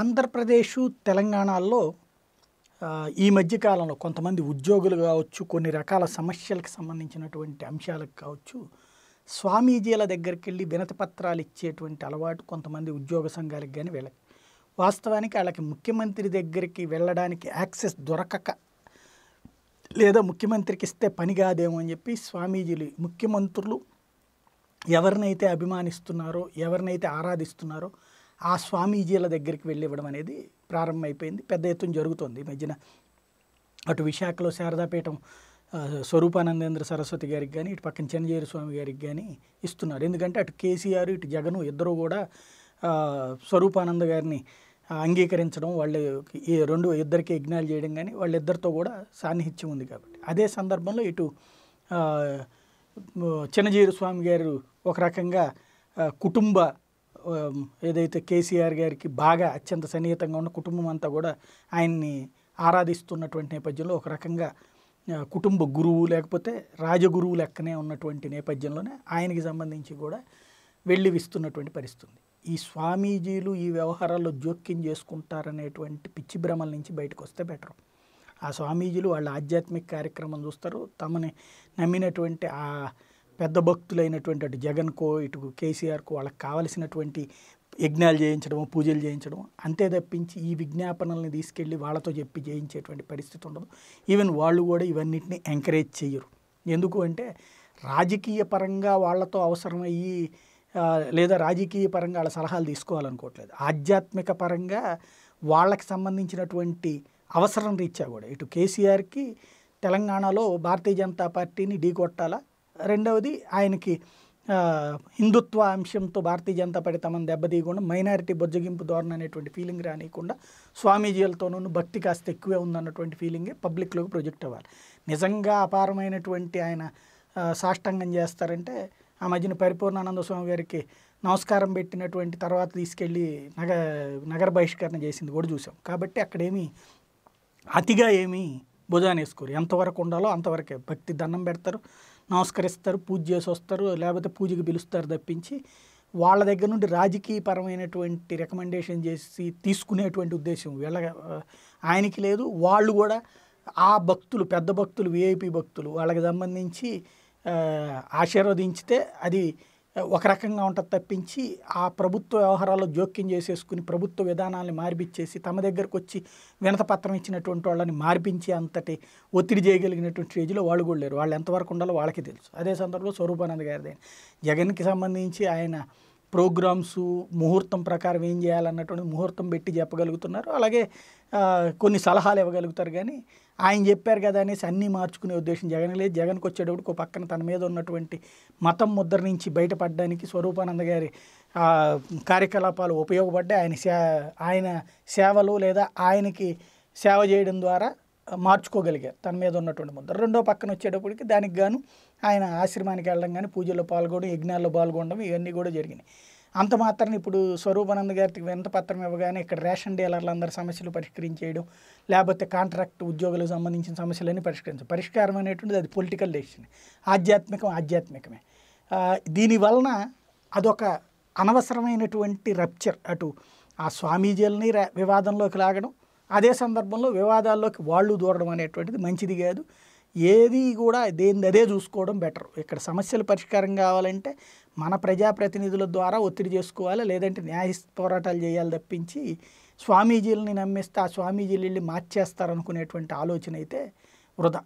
ఆంధ్రప్రదేశ్ తెలంగాణలో ఈ మధ్యకాలంలో కొంతమంది ఉద్యోగులు కావచ్చు కొన్ని రకాల సమస్యలకు సంబంధించినటువంటి అంశాలకు కావచ్చు స్వామీజీల దగ్గరికి వెళ్ళి వినతి పత్రాలు ఇచ్చేటువంటి అలవాటు కొంతమంది ఉద్యోగ సంఘాలకు కానీ వెళ్ళదు వాస్తవానికి వాళ్ళకి ముఖ్యమంత్రి దగ్గరికి వెళ్ళడానికి యాక్సెస్ దొరకక లేదా ముఖ్యమంత్రికి ఇస్తే పని కాదేమో అని చెప్పి స్వామీజీలు ముఖ్యమంత్రులు ఎవరినైతే అభిమానిస్తున్నారో ఎవరినైతే ఆరాధిస్తున్నారో ఆ స్వామీజీల దగ్గరికి వెళ్ళివ్వడం అనేది ప్రారంభమైపోయింది పెద్ద ఎత్తున జరుగుతుంది మధ్యన అటు విశాఖలో శారదాపీఠం స్వరూపానందేంద్ర సరస్వతి గారికి కానీ ఇటు పక్కన చిన్నజేరు స్వామి గారికి కానీ ఇస్తున్నారు ఎందుకంటే అటు కేసీఆర్ ఇటు జగను ఇద్దరు కూడా స్వరూపానంద గారిని అంగీకరించడం వాళ్ళ ఈ రెండు ఇద్దరికి యజ్ఞాలు చేయడం కానీ వాళ్ళిద్దరితో కూడా సాన్నిహిత్యం ఉంది కాబట్టి అదే సందర్భంలో ఇటు చిన్నజీరు స్వామి గారు ఒక రకంగా కుటుంబ ఏదైతే కేసీఆర్ గారికి బాగా అత్యంత సన్నిహితంగా ఉన్న కుటుంబం అంతా కూడా ఆయన్ని ఆరాధిస్తున్నటువంటి నేపథ్యంలో ఒక రకంగా కుటుంబ గురువు లేకపోతే రాజగురువు లెక్కనే ఉన్నటువంటి నేపథ్యంలోనే ఆయనకి సంబంధించి కూడా వెళ్ళివిస్తున్నటువంటి పరిస్థితుంది ఈ స్వామీజీలు ఈ వ్యవహారాల్లో జోక్యం చేసుకుంటారనేటువంటి పిచ్చి భ్రమల నుంచి బయటకు వస్తే బెటర్ ఆ స్వామీజీలు వాళ్ళ ఆధ్యాత్మిక కార్యక్రమం చూస్తారు తమని నమ్మినటువంటి ఆ పెద్ద భక్తులైనటువంటి అటు జగన్కో ఇటు కేసీఆర్కు వాళ్ళకి కావలసినటువంటి యజ్ఞాలు చేయించడము పూజలు చేయించడం అంతే తప్పించి ఈ విజ్ఞాపనల్ని తీసుకెళ్ళి వాళ్ళతో చెప్పి చేయించేటువంటి పరిస్థితి ఉండదు ఈవెన్ వాళ్ళు కూడా ఇవన్నిటిని ఎంకరేజ్ చేయరు ఎందుకు అంటే రాజకీయ పరంగా వాళ్ళతో అవసరమయ్యి లేదా రాజకీయ పరంగా వాళ్ళ సలహాలు తీసుకోవాలనుకోవట్లేదు ఆధ్యాత్మిక పరంగా వాళ్ళకి సంబంధించినటువంటి అవసరం రీత్యా కూడా ఇటు కేసీఆర్కి తెలంగాణలో భారతీయ జనతా పార్టీని కొట్టాలా రెండవది ఆయనకి హిందుత్వ అంశంతో భారతీయ జనతా పార్టీ తమను దెబ్బతీయకుండా మైనారిటీ బొజ్జగింపు ధోరణి అనేటువంటి ఫీలింగ్ రానియకుండా స్వామీజీలతోనూ భక్తి కాస్త ఎక్కువే ఉందన్నటువంటి ఫీలింగే పబ్లిక్లోకి ప్రొజెక్ట్ అవ్వాలి నిజంగా అపారమైనటువంటి ఆయన సాష్టంగం చేస్తారంటే ఆ మధ్యన పరిపూర్ణానంద స్వామి గారికి నమస్కారం పెట్టినటువంటి తర్వాత తీసుకెళ్ళి నగ నగర బహిష్కరణ చేసింది కూడా చూసాం కాబట్టి అక్కడేమీ అతిగా ఏమీ భుజానేసుకోరు ఎంతవరకు ఉండాలో అంతవరకే భక్తి దండం పెడతారు నమస్కరిస్తారు పూజ చేసి వస్తారు లేకపోతే పూజకి పిలుస్తారు తప్పించి వాళ్ళ దగ్గర నుండి రాజకీయపరమైనటువంటి రికమెండేషన్ చేసి తీసుకునేటువంటి ఉద్దేశం వీళ్ళ ఆయనకి లేదు వాళ్ళు కూడా ఆ భక్తులు పెద్ద భక్తులు విఐపి భక్తులు వాళ్ళకి సంబంధించి ఆశీర్వదించితే అది ఒక రకంగా ఉంటుంది తప్పించి ఆ ప్రభుత్వ వ్యవహారాల్లో జోక్యం చేసేసుకుని ప్రభుత్వ విధానాన్ని మార్పిచ్చేసి తమ దగ్గరకు వచ్చి వినతపత్రం ఇచ్చినటువంటి వాళ్ళని మార్పించి అంతటి ఒత్తిడి చేయగలిగినటువంటి స్టేజ్లో వాళ్ళు కూడా లేరు వాళ్ళు ఎంతవరకు ఉండాలో వాళ్ళకి తెలుసు అదే సందర్భంలో స్వరూపానంద్ గారిదే జగన్కి సంబంధించి ఆయన ప్రోగ్రామ్స్ ముహూర్తం ప్రకారం ఏం చేయాలన్నటువంటి ముహూర్తం పెట్టి చెప్పగలుగుతున్నారు అలాగే కొన్ని సలహాలు ఇవ్వగలుగుతారు కానీ ఆయన చెప్పారు కదా అనేసి అన్నీ మార్చుకునే ఉద్దేశం జగన్ లేదు జగన్కి వచ్చేటప్పుడు ఒక పక్కన తన మీద ఉన్నటువంటి మతం ముద్ర నుంచి బయటపడడానికి స్వరూపానంద గారి కార్యకలాపాలు ఉపయోగపడ్డాయి ఆయన సే ఆయన సేవలు లేదా ఆయనకి సేవ చేయడం ద్వారా మార్చుకోగలిగారు తన మీద ఉన్నటువంటి ముద్ర రెండో పక్కన వచ్చేటప్పటికి దానికి గాను ఆయన ఆశ్రమానికి వెళ్ళడం కానీ పూజల్లో పాల్గొనడం యజ్ఞాల్లో పాల్గొనడం ఇవన్నీ కూడా జరిగినాయి అంత మాత్రం ఇప్పుడు స్వరూపానంద గారికి వింత పత్రం ఇవ్వగానే ఇక్కడ రేషన్ డీలర్లందరి సమస్యలు పరిష్కరించేయడం లేకపోతే కాంట్రాక్ట్ ఉద్యోగులకు సంబంధించిన సమస్యలన్నీ పరిష్కరించడం పరిష్కారం అనేటువంటిది అది పొలిటికల్ డెసిషన్ ఆధ్యాత్మికం ఆధ్యాత్మికమే దీనివలన అదొక అనవసరమైనటువంటి రప్చర్ అటు ఆ స్వామీజీలని వివాదంలోకి లాగడం అదే సందర్భంలో వివాదాల్లోకి వాళ్ళు దూరడం అనేటువంటిది మంచిది కాదు ఏది కూడా దేని అదే చూసుకోవడం బెటర్ ఇక్కడ సమస్యలు పరిష్కారం కావాలంటే మన ప్రజాప్రతినిధుల ద్వారా ఒత్తిడి చేసుకోవాలి లేదంటే న్యాయ పోరాటాలు చేయాలి తప్పించి స్వామీజీలని నమ్మిస్తే ఆ స్వామీజీలు వెళ్ళి మార్చేస్తారనుకునేటువంటి ఆలోచన అయితే వృధా